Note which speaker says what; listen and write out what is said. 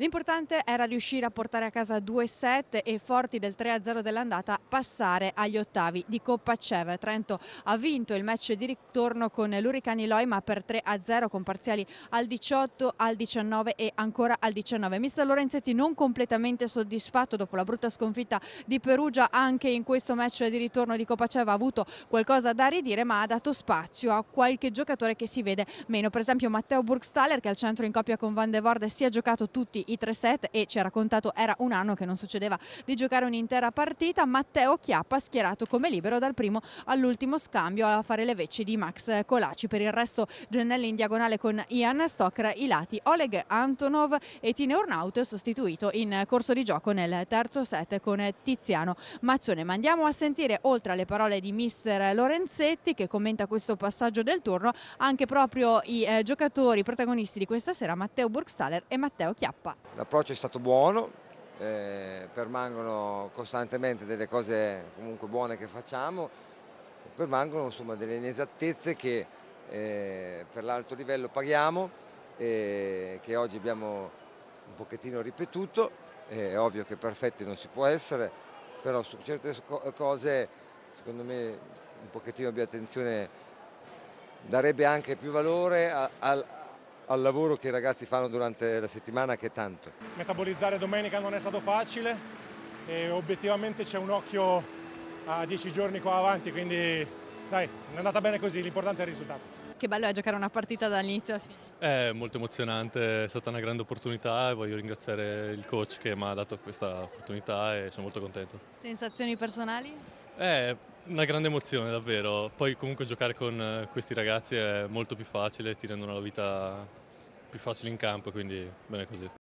Speaker 1: L'importante era riuscire a portare a casa due set e forti del 3-0 dell'andata passare agli ottavi di Coppa Cev. Trento ha vinto il match di ritorno con l'Uricani Loi ma per 3-0 con parziali al 18, al 19 e ancora al 19. Mister Lorenzetti non completamente soddisfatto dopo la brutta sconfitta di Perugia anche in questo match di ritorno di Coppa Cev ha avuto qualcosa da ridire ma ha dato spazio a qualche giocatore che si vede meno. Per esempio Matteo Burgstaller che al centro in coppia con Van de Vorde si è giocato tutti i tre set e ci ha raccontato era un anno che non succedeva di giocare un'intera partita. Matteo Chiappa schierato come libero dal primo all'ultimo scambio a fare le veci di Max Colacci. Per il resto Gennelli in diagonale con Ian Stocker, i lati Oleg Antonov e Tine Urnaut sostituito in corso di gioco nel terzo set con Tiziano Mazzone. Ma andiamo a sentire oltre alle parole di mister Lorenzetti che commenta questo passaggio del turno anche proprio i eh, giocatori protagonisti di questa sera Matteo Burgstaller e Matteo Chiappa.
Speaker 2: L'approccio è stato buono, eh, permangono costantemente delle cose comunque buone che facciamo, permangono insomma, delle inesattezze che eh, per l'alto livello paghiamo e eh, che oggi abbiamo un pochettino ripetuto, eh, è ovvio che perfetti non si può essere, però su certe cose secondo me un pochettino più attenzione darebbe anche più valore a, al lavoro che i ragazzi fanno durante la settimana che è tanto.
Speaker 3: Metabolizzare domenica non è stato facile e obiettivamente c'è un occhio a dieci giorni qua avanti, quindi dai, è andata bene così, l'importante è il risultato.
Speaker 1: Che bello è giocare una partita dall'inizio alla fine.
Speaker 4: È molto emozionante, è stata una grande opportunità e voglio ringraziare il coach che mi ha dato questa opportunità e sono molto contento.
Speaker 1: Sensazioni personali?
Speaker 4: È una grande emozione davvero, poi comunque giocare con eh, questi ragazzi è molto più facile, ti rendono la vita più facile in campo, quindi bene così.